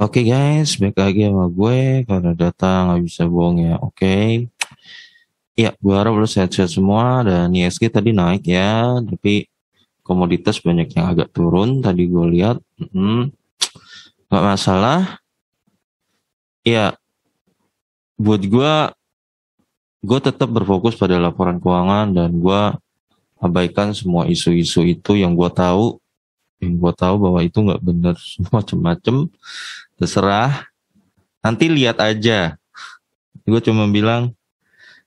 Oke okay guys, back lagi sama gue. karena datang nggak bisa bohong ya. Oke. Okay. Ya, gue harap lo sehat-sehat semua dan ISG e tadi naik ya, tapi komoditas banyak yang agak turun. Tadi gue lihat, hmm, gak masalah. Ya, buat gue, gue tetap berfokus pada laporan keuangan dan gue abaikan semua isu-isu itu yang gue tahu yang gue tahu bahwa itu nggak bener macem-macem terserah nanti lihat aja gue cuma bilang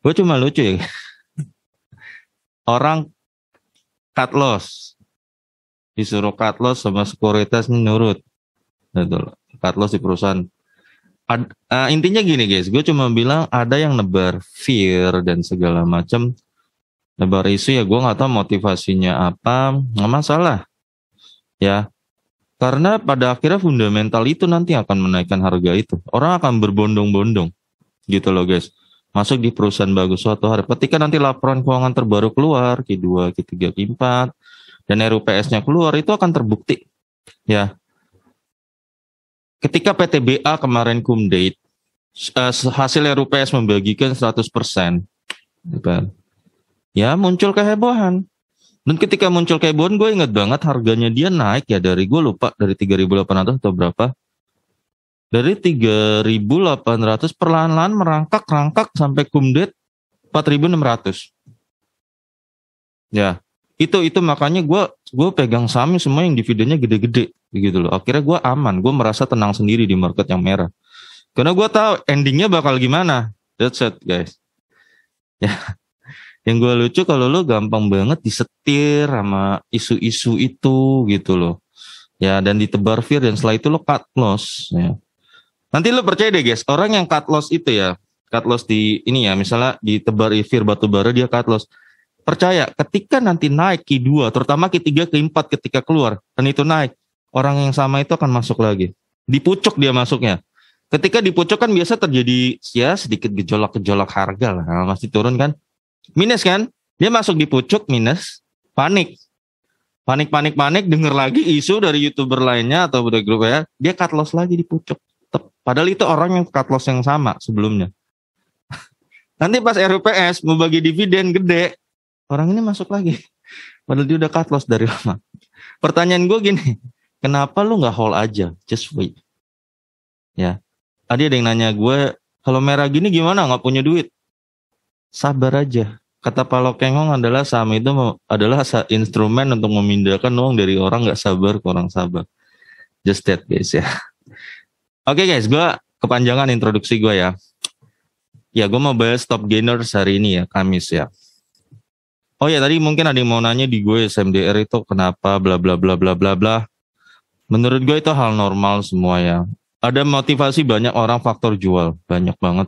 gue cuma lucu ya orang cut loss disuruh cut loss sama sekuritas menurut cut loss di perusahaan Ad, uh, intinya gini guys gue cuma bilang ada yang nebar fear dan segala macam nebar isu ya gue nggak tahu motivasinya apa nggak masalah ya karena pada akhirnya fundamental itu nanti akan menaikkan harga itu orang akan berbondong-bondong gitu loh guys masuk di perusahaan bagus suatu hari ketika nanti laporan keuangan terbaru keluar Q2 Q3 Q4 dan RUPS-nya keluar itu akan terbukti ya ketika PTBA kemarin kumdate eh, hasil RUPS membagikan 100% gitu kan. ya muncul kehebohan dan ketika muncul Kebon, gue inget banget harganya dia naik ya dari gue lupa dari 3.800 atau berapa. Dari 3.800 perlahan-lahan merangkak-rangkak sampai kumdet 4.600. Ya, itu itu makanya gue gue pegang saham semua yang dividennya gede-gede begitu loh. Akhirnya gue aman, gue merasa tenang sendiri di market yang merah. Karena gue tahu endingnya bakal gimana. That's it guys. Ya, yang gue lucu kalau lo gampang banget disetir sama isu-isu itu gitu loh ya dan ditebar fear dan setelah itu lo cut loss ya nanti lo percaya deh guys orang yang cut loss itu ya cut loss di ini ya misalnya ditebar fear batu bara dia cut loss percaya ketika nanti naik Q2 terutama Q3 Q4 ketika keluar dan itu naik orang yang sama itu akan masuk lagi dipucuk dia masuknya ketika dipucuk kan biasa terjadi ya sedikit gejolak-gejolak harga lah masih turun kan minus kan dia masuk di pucuk minus panik panik panik panik denger lagi isu dari youtuber lainnya atau dari grup ya dia cut loss lagi di pucuk padahal itu orang yang cut loss yang sama sebelumnya nanti pas RUPS mau bagi dividen gede orang ini masuk lagi padahal dia udah cut loss dari lama pertanyaan gue gini kenapa lu nggak hold aja just wait ya tadi ada yang nanya gue kalau merah gini gimana nggak punya duit sabar aja. Kata Palokengong adalah saham itu adalah instrumen untuk memindahkan uang dari orang nggak sabar ke orang sabar. Just that guys ya. Oke okay, guys, gue kepanjangan introduksi gue ya. Ya gue mau bahas top gainer hari ini ya, Kamis ya. Oh ya tadi mungkin ada yang mau nanya di gue ya, SMDR itu kenapa bla bla bla bla bla bla. Menurut gue itu hal normal semua ya. Ada motivasi banyak orang faktor jual, banyak banget.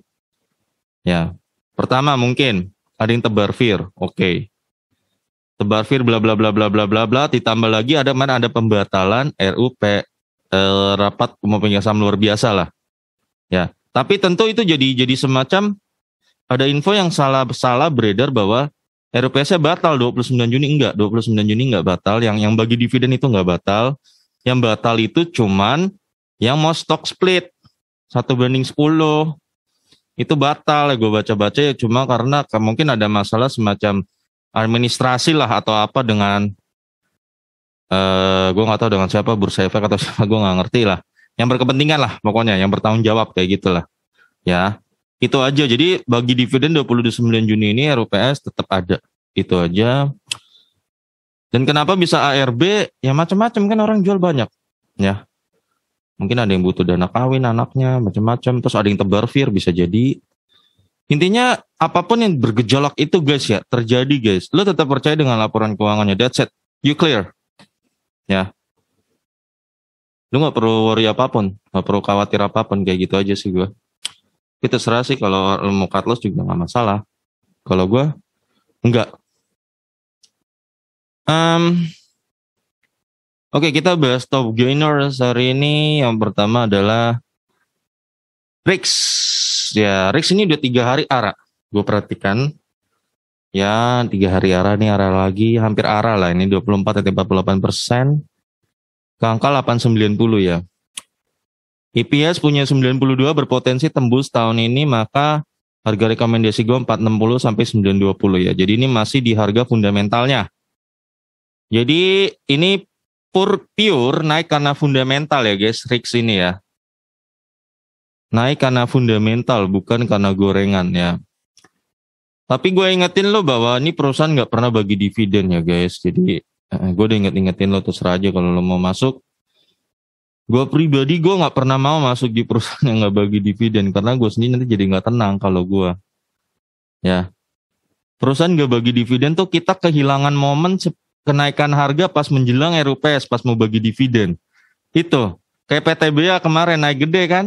Ya, Pertama mungkin ada yang tebar fear, oke. Okay. Tebar fear bla bla bla bla bla bla bla. Ditambah lagi ada mana ada pembatalan RUP eh, rapat pemegang saham luar biasa lah. Ya, tapi tentu itu jadi jadi semacam ada info yang salah salah beredar bahwa RUPS-nya batal 29 Juni enggak, 29 Juni enggak batal. Yang yang bagi dividen itu enggak batal. Yang batal itu cuman yang mau stock split satu banding 10 itu batal ya gue baca-baca ya cuma karena mungkin ada masalah semacam administrasi lah atau apa dengan uh, eh, gue nggak tahu dengan siapa bursa efek atau siapa gue nggak ngerti lah yang berkepentingan lah pokoknya yang bertanggung jawab kayak gitulah ya itu aja jadi bagi dividen 29 Juni ini RUPS tetap ada itu aja dan kenapa bisa ARB ya macam-macam kan orang jual banyak ya mungkin ada yang butuh dana kawin anaknya macam-macam terus ada yang tebar fear bisa jadi intinya apapun yang bergejolak itu guys ya terjadi guys lo tetap percaya dengan laporan keuangannya that's it you clear ya lu nggak perlu worry apapun nggak perlu khawatir apapun kayak gitu aja sih gue kita serah sih kalau lo mau Carlos juga nggak masalah kalau gue enggak um, Oke, kita bahas top gainers hari ini. Yang pertama adalah Rix. Ya, Rix ini udah tiga hari arah. Gue perhatikan. Ya, tiga hari arah nih arah lagi. Hampir arah lah. Ini 24 atau 48 persen. Angka 890 ya. IPS e punya 92 berpotensi tembus tahun ini maka harga rekomendasi gue 460 sampai 920 ya. Jadi ini masih di harga fundamentalnya. Jadi ini pur pure naik karena fundamental ya guys Rix ini ya naik karena fundamental bukan karena gorengan ya tapi gue ingetin lo bahwa ini perusahaan nggak pernah bagi dividen ya guys jadi eh, gue udah inget-ingetin lo terserah aja kalau lo mau masuk gue pribadi gue nggak pernah mau masuk di perusahaan yang nggak bagi dividen karena gue sendiri nanti jadi nggak tenang kalau gue ya perusahaan nggak bagi dividen tuh kita kehilangan momen kenaikan harga pas menjelang RUPS, pas mau bagi dividen. Itu, kayak PTBA kemarin naik gede kan?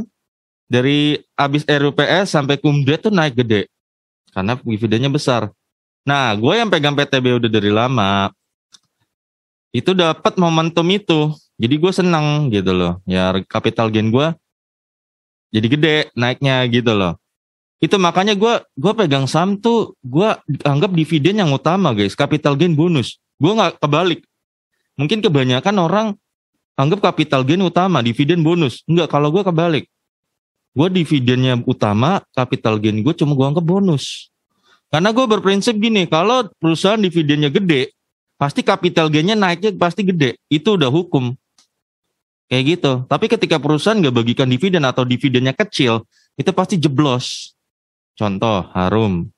Dari abis RUPS sampai kumde tuh naik gede. Karena dividennya besar. Nah, gue yang pegang PTB udah dari lama. Itu dapat momentum itu. Jadi gue senang gitu loh. Ya capital gain gue jadi gede naiknya gitu loh. Itu makanya gue gua pegang saham tuh gue anggap dividen yang utama guys. Capital gain bonus. Gue nggak kebalik. Mungkin kebanyakan orang anggap capital gain utama, dividen bonus. Enggak, kalau gue kebalik. Gue dividennya utama, capital gain gue cuma gue anggap bonus. Karena gue berprinsip gini, kalau perusahaan dividennya gede, pasti capital gainnya naiknya pasti gede. Itu udah hukum. Kayak gitu. Tapi ketika perusahaan nggak bagikan dividen atau dividennya kecil, itu pasti jeblos. Contoh, Harum.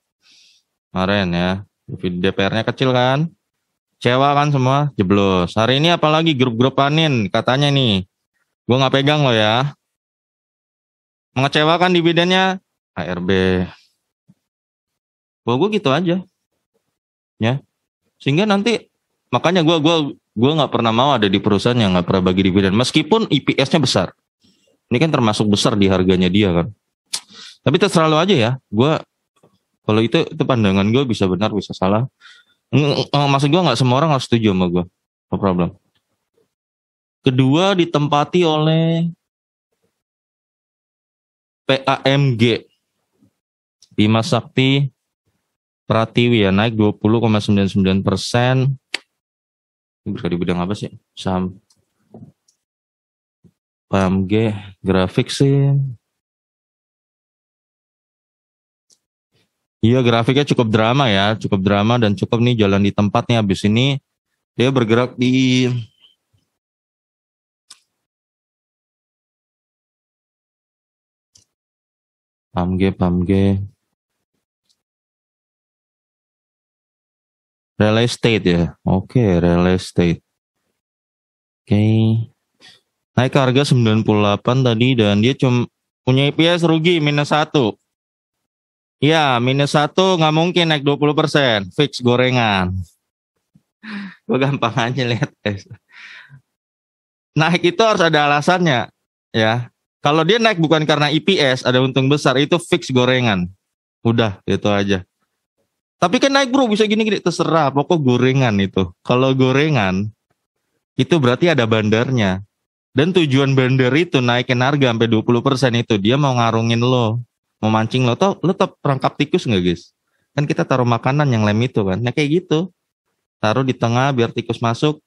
Kemarin ya, DPR-nya kecil kan, Kecewa kan semua, jeblos. Hari ini apalagi grup-grup panin katanya nih. Gue nggak pegang lo ya. Mengecewakan dividennya ARB. Gua gue gitu aja. Ya. Sehingga nanti makanya gue gua gua nggak pernah mau ada di perusahaan yang nggak pernah bagi dividen meskipun IPS-nya besar. Ini kan termasuk besar di harganya dia kan. Tapi terserah lo aja ya. Gue kalau itu itu pandangan gue bisa benar bisa salah maksud gue nggak semua orang harus setuju sama gue no problem kedua ditempati oleh PAMG Bima Sakti Pratiwi ya naik 20,99 persen bergerak di bidang apa sih saham PAMG grafik sih Iya grafiknya cukup drama ya, cukup drama dan cukup nih jalan di tempatnya. Habis ini dia bergerak di PAMG, PAMG. Real estate ya. Oke, okay, real estate. Oke. Okay. Naik harga 98 tadi dan dia cuma punya IPS rugi minus 1. Iya, minus satu nggak mungkin naik 20 persen, fix gorengan. Gue gampang aja lihat. Eh. Naik itu harus ada alasannya, ya. Kalau dia naik bukan karena IPS, e ada untung besar, itu fix gorengan. Udah, itu aja. Tapi kan naik bro bisa gini-gini, terserah, pokok gorengan itu. Kalau gorengan, itu berarti ada bandarnya. Dan tujuan bandar itu naikin harga sampai 20% itu, dia mau ngarungin lo mau mancing lo tau lo tau perangkap tikus nggak guys kan kita taruh makanan yang lem itu kan nah kayak gitu taruh di tengah biar tikus masuk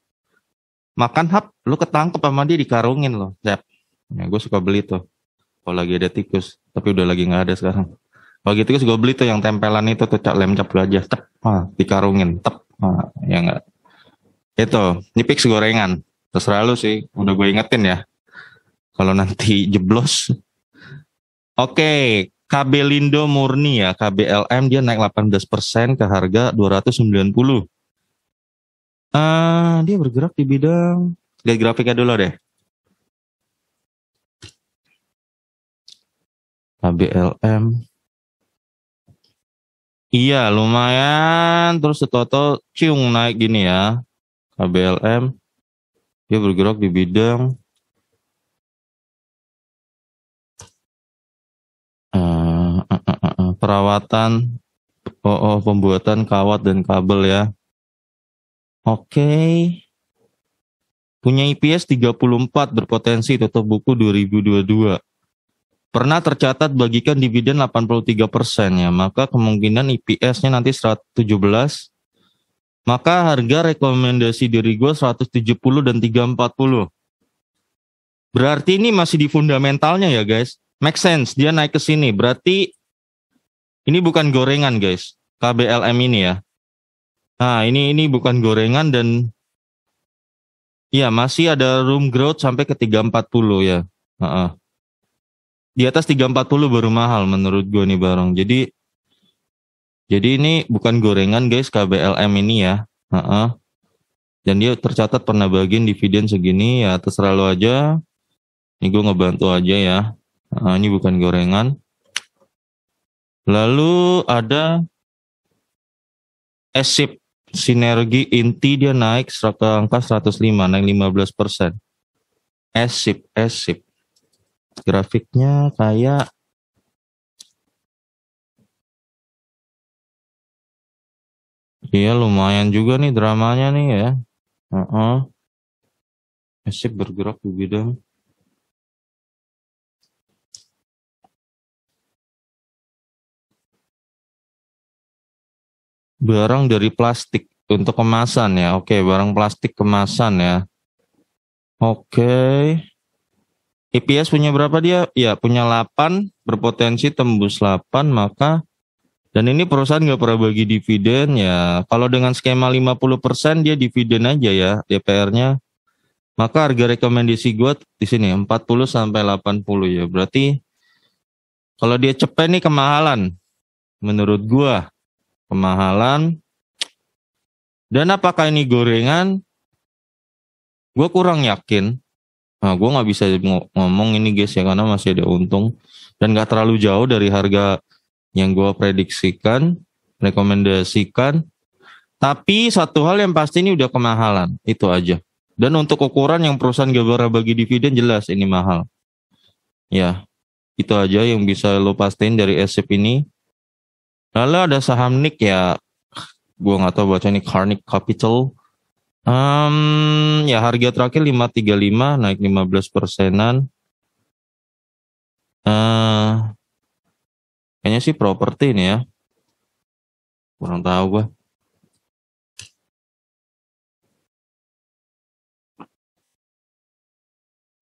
makan hap lo ketangkep sama dia dikarungin lo siap nah, ya, gue suka beli tuh kalau lagi ada tikus tapi udah lagi nggak ada sekarang bagi tikus gue beli tuh yang tempelan itu tuh cak lem cap aja tep ah, dikarungin tep ah, ya enggak itu nyipik gorengan terserah lu sih udah gue ingetin ya kalau nanti jeblos oke KB Lindo murni ya, KBLM dia naik 18% ke harga 290. Uh, ah, dia bergerak di bidang lihat grafiknya dulu deh. KBLM Iya, lumayan. Terus setoto ciung naik gini ya. KBLM dia bergerak di bidang perawatan, oh, oh, pembuatan kawat dan kabel ya. Oke. Okay. Punya IPS 34 berpotensi tutup buku 2022. Pernah tercatat bagikan dividen 83% persen ya, maka kemungkinan IPS-nya nanti 117. Maka harga rekomendasi diri gue 170 dan 340. Berarti ini masih di fundamentalnya ya guys. Make sense, dia naik ke sini. Berarti ini bukan gorengan guys, KBLM ini ya. Nah ini ini bukan gorengan dan ya masih ada room growth sampai ke 340 ya. Uh -uh. Di atas 340 baru mahal menurut gue nih barang. Jadi jadi ini bukan gorengan guys KBLM ini ya. Uh -uh. Dan dia tercatat pernah bagian dividen segini ya terserah lo aja. Ini gue ngebantu aja ya. Uh, ini bukan gorengan. Lalu ada esip sinergi inti dia naik ke angka 105 naik 15 persen. Esip esip grafiknya kayak Iya lumayan juga nih dramanya nih ya. Uh -uh. Esip bergerak di bidang barang dari plastik untuk kemasan ya. Oke, barang plastik kemasan ya. Oke. IPS punya berapa dia? Ya, punya 8, berpotensi tembus 8, maka dan ini perusahaan nggak pernah bagi dividen ya. Kalau dengan skema 50% dia dividen aja ya DPR-nya. Maka harga rekomendasi gue di sini 40 sampai 80 ya. Berarti kalau dia cepet nih kemahalan menurut gue. Kemahalan. Dan apakah ini gorengan? Gue kurang yakin. Nah, gue nggak bisa ngomong ini guys ya karena masih ada untung dan nggak terlalu jauh dari harga yang gue prediksikan, rekomendasikan. Tapi satu hal yang pasti ini udah kemahalan, itu aja. Dan untuk ukuran yang perusahaan Gabara bagi dividen jelas ini mahal. Ya, itu aja yang bisa lo pastiin dari SCP ini. Lalu ada saham Nick ya, gue nggak tahu baca ini Carnic Capital. Um, ya harga terakhir 535 naik 15 persenan. Uh, kayaknya sih properti ini ya. Kurang tahu gue.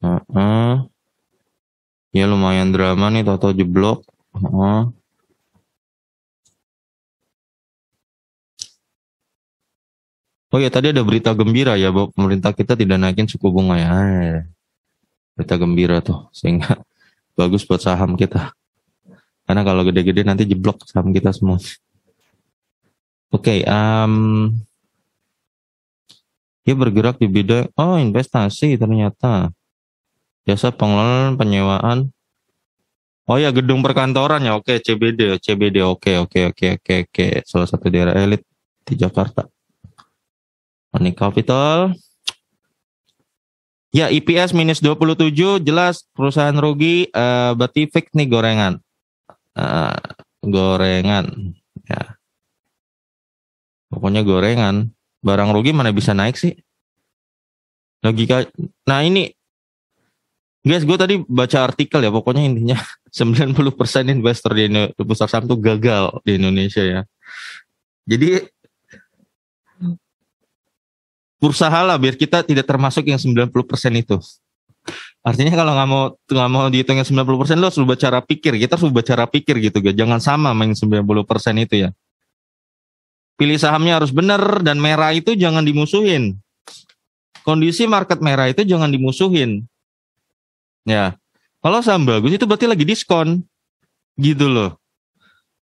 Uh -uh. Ya lumayan drama nih, Toto jeblok. Uh -uh. Oh ya tadi ada berita gembira ya bahwa pemerintah kita tidak naikin suku bunga ya. Berita gembira tuh sehingga bagus buat saham kita. Karena kalau gede-gede nanti jeblok saham kita semua. Oke, okay, um, dia bergerak di bidang oh investasi ternyata jasa pengelolaan penyewaan. Oh ya gedung perkantoran ya, oke okay, CBD, CBD, oke okay, oke okay, oke okay, oke okay, oke okay. salah satu daerah elit di Jakarta. Money Capital. Ya, EPS minus 27 jelas perusahaan rugi uh, berarti fix nih gorengan. Uh, gorengan ya. Pokoknya gorengan. Barang rugi mana bisa naik sih? Logika Nah, ini Guys, gue tadi baca artikel ya, pokoknya intinya 90% investor di, di pasar saham tuh gagal di Indonesia ya. Jadi Berusahalah biar kita tidak termasuk yang 90% itu. Artinya kalau nggak mau nggak mau dihitung yang 90% lo harus berubah cara pikir. Kita harus berubah cara pikir gitu guys. Jangan sama main 90% itu ya. Pilih sahamnya harus benar dan merah itu jangan dimusuhin. Kondisi market merah itu jangan dimusuhin. Ya. Kalau saham bagus itu berarti lagi diskon. Gitu loh.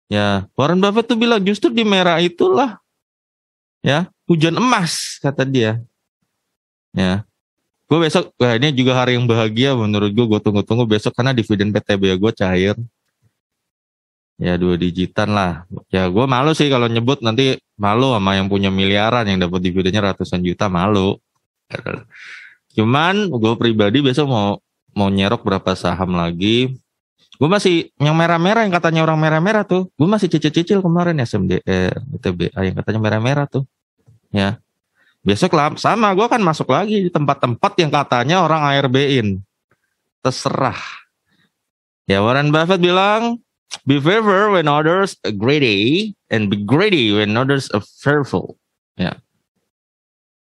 Ya, Warren Buffett tuh bilang justru di merah itulah ya hujan emas kata dia. Ya. Gue besok, wah ini juga hari yang bahagia menurut gue. Gue tunggu-tunggu besok karena dividen PTB ya gue cair. Ya dua digitan lah. Ya gue malu sih kalau nyebut nanti malu sama yang punya miliaran yang dapat dividennya ratusan juta malu. Cuman gue pribadi besok mau mau nyerok berapa saham lagi. Gue masih yang merah-merah yang katanya orang merah-merah tuh. Gue masih cicil-cicil kemarin ya SMDR, TBA yang katanya merah-merah tuh ya besok lah sama gue kan masuk lagi di tempat-tempat yang katanya orang ARB-in terserah ya Warren Buffett bilang be favor when others are greedy and be greedy when others are fearful ya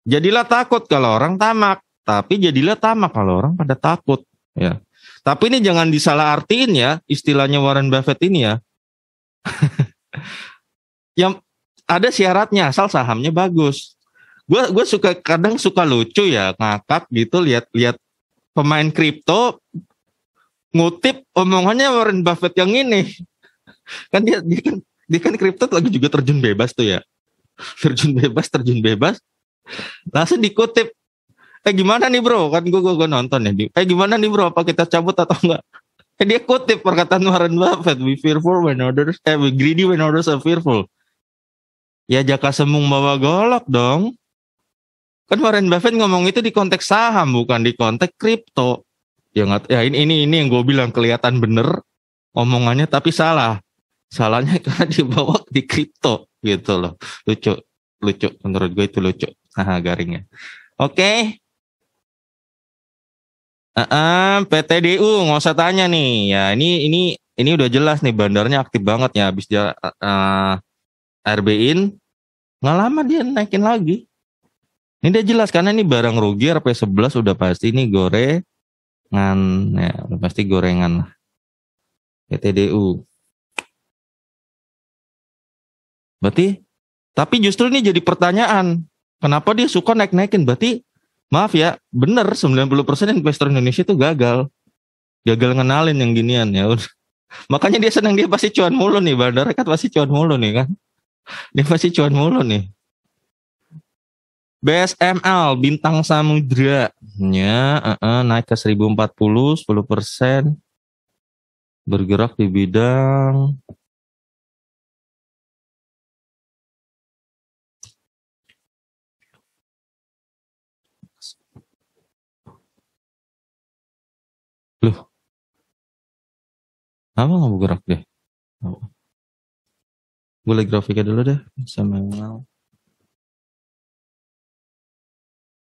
jadilah takut kalau orang tamak tapi jadilah tamak kalau orang pada takut ya tapi ini jangan disalahartiin ya istilahnya Warren Buffett ini ya yang ada syaratnya asal sahamnya bagus. Gua gue suka kadang suka lucu ya ngakak gitu lihat-lihat pemain kripto ngutip omongannya Warren Buffett yang ini. Kan dia dia kan dia kan kripto lagi juga terjun bebas tuh ya. Terjun bebas, terjun bebas. Langsung dikutip. Eh gimana nih bro? Kan gue gue, gue nonton ya. Eh gimana nih bro? Apa kita cabut atau enggak? Eh, dia kutip perkataan Warren Buffett, "We fearful when others, eh, we greedy when others are fearful." Ya jaka sembung bawa golok dong. Kan Warren Buffett ngomong itu di konteks saham bukan di konteks kripto. Ya, gak, ya ini ini ini yang gue bilang kelihatan bener omongannya tapi salah. Salahnya karena dibawa di kripto gitu loh. Lucu, lucu menurut gue itu lucu. Haha garingnya. Oke. Okay. Uh, uh, PTDU nggak usah tanya nih. Ya ini ini ini udah jelas nih bandarnya aktif banget ya habis dia uh, eh, eh, RB Nggak lama dia naikin lagi. Ini dia jelas karena ini barang rugi RP11 udah pasti ini gorengan ya udah pasti gorengan lah. PTDU. E Berarti tapi justru ini jadi pertanyaan. Kenapa dia suka naik-naikin? Berarti maaf ya, bener 90% investor Indonesia itu gagal. Gagal ngenalin yang ginian ya. Makanya dia senang dia pasti cuan mulu nih, bandar rekat pasti cuan mulu nih kan. Ini pasti cuan mulu nih. BSML Bintang Samudra nya uh -uh, naik ke 1040 10% bergerak di bidang Loh. Apa nggak bergerak deh? Oh. Gue Boleh grafiknya dulu deh sama yang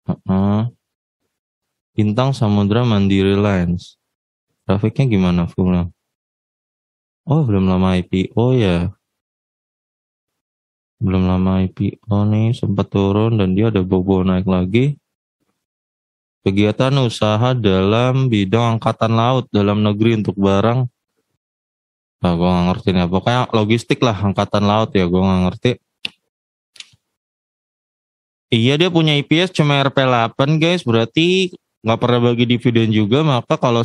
Uh -uh. Bintang Samudra Mandiri Lines. Grafiknya gimana, Fulna? Oh, belum lama IPO ya. Belum lama IPO nih, sempat turun dan dia ada bobo naik lagi. Kegiatan usaha dalam bidang angkatan laut dalam negeri untuk barang Nah, gue gak ngerti nih. Pokoknya logistik lah angkatan laut ya, gue gak ngerti. Iya dia punya IPS cuma RP8 guys, berarti nggak pernah bagi dividen juga maka kalau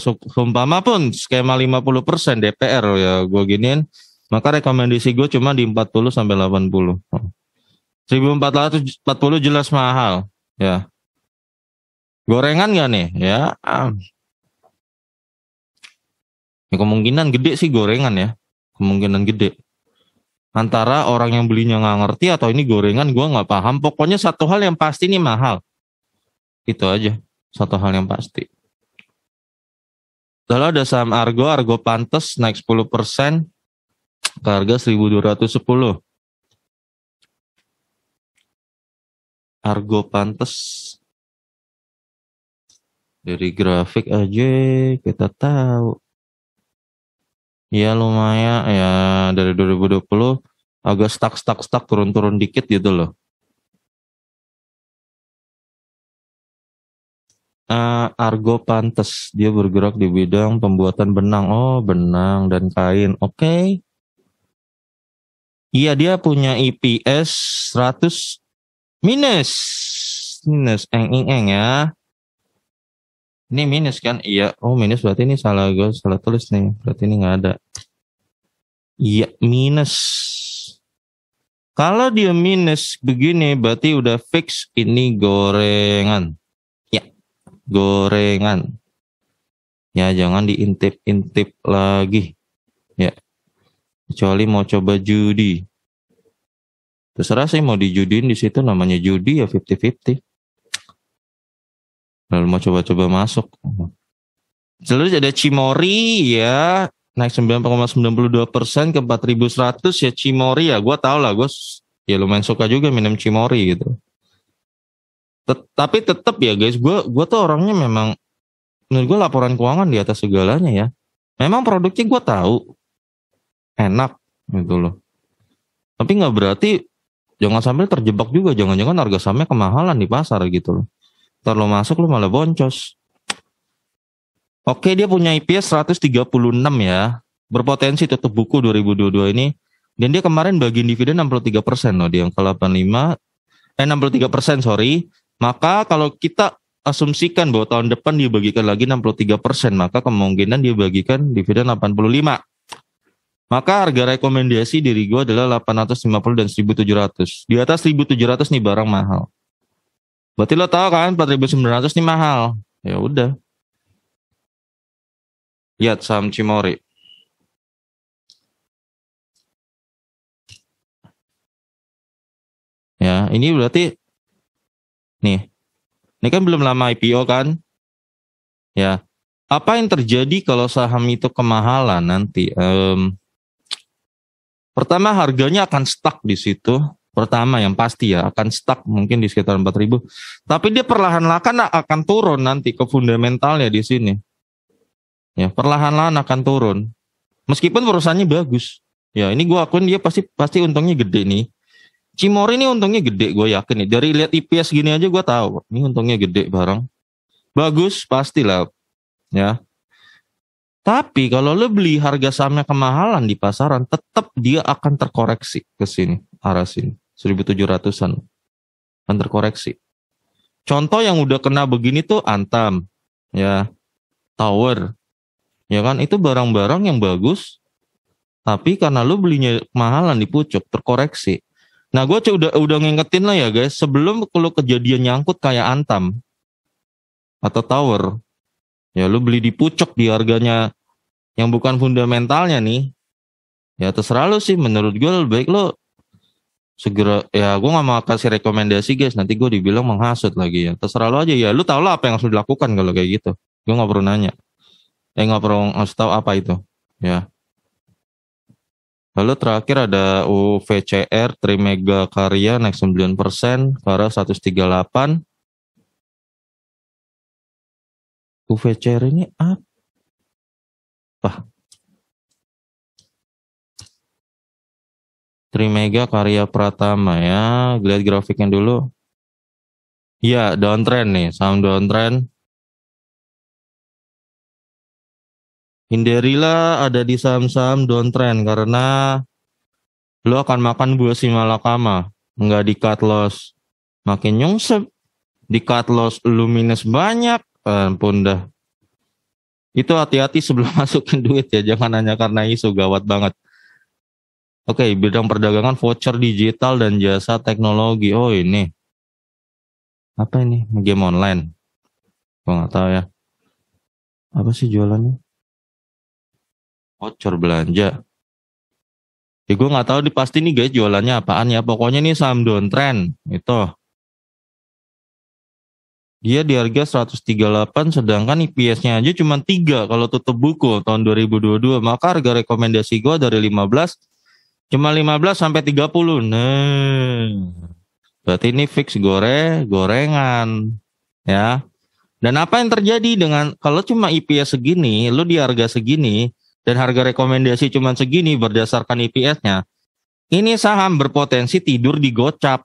ma pun skema 50% DPR ya gue giniin maka rekomendasi gue cuma di 40 sampai 80 1440 jelas mahal ya gorengan gak nih ya Ya, kemungkinan gede sih gorengan ya. Kemungkinan gede. Antara orang yang belinya nggak ngerti atau ini gorengan gue nggak paham. Pokoknya satu hal yang pasti ini mahal. Itu aja. Satu hal yang pasti. Lalu ada saham Argo, Argo Pantes naik 10% ke harga 1210. Argo Pantes dari grafik aja kita tahu. Iya lumayan ya dari 2020 agak stuck stuck stuck turun-turun dikit gitu loh. Uh, Argo Pantes dia bergerak di bidang pembuatan benang. Oh, benang dan kain. Oke. Okay. Iya, dia punya IPS 100 minus minus eng eng, eng ya. Ini minus kan? Iya. Oh minus berarti ini salah gue salah tulis nih. Berarti ini nggak ada. Iya minus. Kalau dia minus begini berarti udah fix ini gorengan. Ya gorengan. Ya jangan diintip-intip lagi. Ya kecuali mau coba judi. Terserah sih mau dijudin di situ namanya judi ya 50-50. Lalu mau coba-coba masuk. Lalu ada Cimori ya naik 9,92 persen ke 4.100 ya Cimori ya gue tau lah gue ya lumayan suka juga minum Cimori gitu. tapi tetap ya guys gue gue tuh orangnya memang menurut gue laporan keuangan di atas segalanya ya. Memang produknya gue tahu enak gitu loh. Tapi nggak berarti jangan sampai terjebak juga jangan-jangan harga sahamnya kemahalan di pasar gitu loh. Ntar lo masuk lo malah boncos. Oke, dia punya IPS 136 ya. Berpotensi tutup buku 2022 ini. Dan dia kemarin bagiin dividen 63 persen loh di angka 85. Eh, 63 persen, sorry. Maka kalau kita asumsikan bahwa tahun depan dia bagikan lagi 63 persen, maka kemungkinan dia bagikan dividen 85. Maka harga rekomendasi diri gue adalah 850 dan 1700. Di atas 1700 nih barang mahal. Berarti lo tahu kan 4.900 ini mahal. Ya udah. Lihat ya, saham Cimori. Ya, ini berarti nih. Ini kan belum lama IPO kan? Ya. Apa yang terjadi kalau saham itu kemahalan nanti? Um, pertama harganya akan stuck di situ pertama yang pasti ya akan stuck mungkin di sekitar 4000 tapi dia perlahan-lahan akan turun nanti ke fundamentalnya di sini ya perlahan-lahan akan turun meskipun perusahaannya bagus ya ini gue akuin dia pasti pasti untungnya gede nih Cimori ini untungnya gede gue yakin nih dari lihat IPS gini aja gue tahu ini untungnya gede barang bagus pastilah ya tapi kalau lo beli harga sahamnya kemahalan di pasaran tetap dia akan terkoreksi ke sini arah sini 1700-an. Kan terkoreksi. Contoh yang udah kena begini tuh Antam, ya. Tower. Ya kan itu barang-barang yang bagus tapi karena lu belinya mahalan di pucuk terkoreksi. Nah, gue udah udah ngingetin lah ya guys, sebelum lu kejadian nyangkut kayak Antam atau Tower, ya lu beli di pucuk di harganya yang bukan fundamentalnya nih. Ya terserah lu sih, menurut gue lebih baik lu segera ya gue nggak mau kasih rekomendasi guys nanti gue dibilang menghasut lagi ya terserah lo aja ya lu tau lah apa yang harus dilakukan kalau kayak gitu gue nggak perlu nanya eh nggak perlu ngasih tau apa itu ya lalu terakhir ada UVCR Trimega Karya naik 9% para 138 UVCR ini apa Trimega karya Pratama ya. Lihat grafiknya dulu. Ya, downtrend nih, saham downtrend. Hindarilah ada di saham-saham downtrend karena lo akan makan buah si malakama. Nggak di cut loss. Makin nyungsep. Di cut loss lu banyak. Ampun dah. Itu hati-hati sebelum masukin duit ya. Jangan hanya karena isu gawat banget. Oke, okay, bidang perdagangan voucher digital dan jasa teknologi. Oh, ini. Apa ini? Game online. Gua nggak tahu ya. Apa sih jualannya? Voucher belanja. Ya gue nggak tahu di pasti nih guys jualannya apaan ya. Pokoknya ini saham downtrend Itu. Dia di harga 138 sedangkan IPS-nya aja cuma 3 kalau tutup buku tahun 2022. Maka harga rekomendasi gue dari 15 Cuma 15 sampai 30. Nah. Berarti ini fix goreng gorengan. Ya. Dan apa yang terjadi dengan kalau cuma IPS segini, lu di harga segini dan harga rekomendasi cuma segini berdasarkan IPS-nya. Ini saham berpotensi tidur di gocap.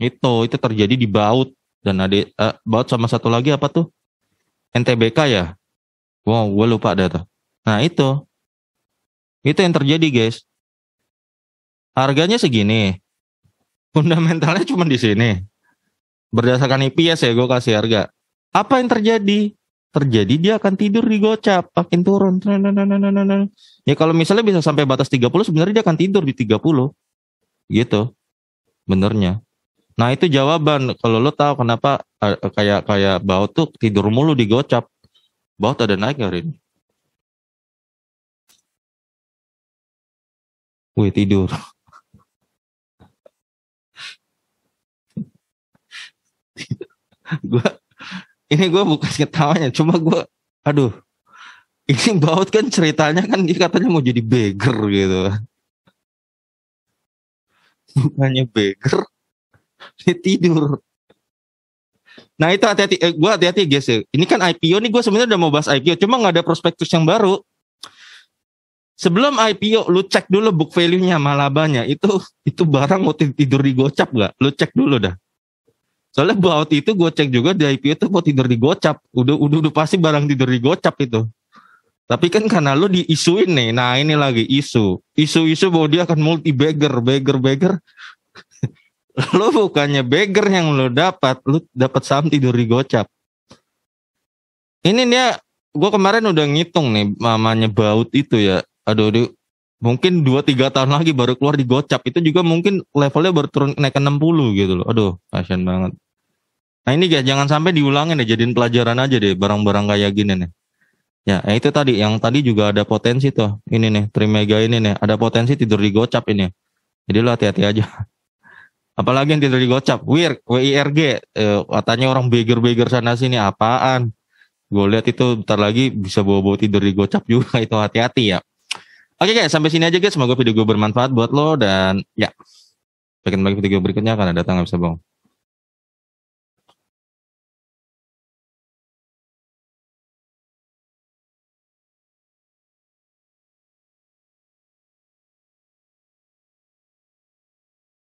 Itu itu terjadi di baut dan ada uh, eh, baut sama satu lagi apa tuh? NTBK ya? Wow, gue lupa data. Nah itu itu yang terjadi, guys. Harganya segini. Fundamentalnya cuma di sini. Berdasarkan IPS ya gue kasih harga. Apa yang terjadi? Terjadi dia akan tidur di gocap, makin turun. Ya kalau misalnya bisa sampai batas 30 sebenarnya dia akan tidur di 30. Gitu. Benernya. Nah itu jawaban kalau lo tahu kenapa eh, kayak kayak baut tuh tidur mulu di gocap. Baut ada naik hari ini. Gue tidur. gue ini gue bukan ketawanya cuma gue aduh ini baut kan ceritanya kan dia katanya mau jadi beggar gitu bukannya beggar dia tidur nah itu hati-hati eh, gue hati-hati guys ya ini kan IPO nih gue sebenarnya udah mau bahas IPO cuma nggak ada prospektus yang baru sebelum IPO lu cek dulu book value-nya malabanya itu itu barang mau tidur di gocap nggak lu cek dulu dah soalnya buat itu gue cek juga di IPO itu mau tidur di gocap udah udah udah pasti barang tidur di gocap itu tapi kan karena lu diisuin nih nah ini lagi isu isu-isu bahwa dia akan multi bagger bagger bagger lu bukannya bagger yang lu dapat lu dapat saham tidur di gocap ini dia gue kemarin udah ngitung nih mamanya baut itu ya aduh, aduh mungkin 2-3 tahun lagi baru keluar di gocap itu juga mungkin levelnya baru turun naik ke 60 gitu loh aduh kasihan banget nah ini guys jangan sampai diulangin ya jadiin pelajaran aja deh barang-barang kayak gini nih ya, ya itu tadi yang tadi juga ada potensi tuh ini nih trimega ini nih ada potensi tidur di gocap ini jadi lo hati-hati aja apalagi yang tidur di gocap wir wirg eh, katanya orang beger-beger sana sini apaan gue lihat itu bentar lagi bisa bawa-bawa tidur di gocap juga itu hati-hati ya Oke okay, guys, sampai sini aja guys. Semoga video gue bermanfaat buat lo dan ya. Bagian lagi video gue berikutnya akan datang nggak bisa bohong.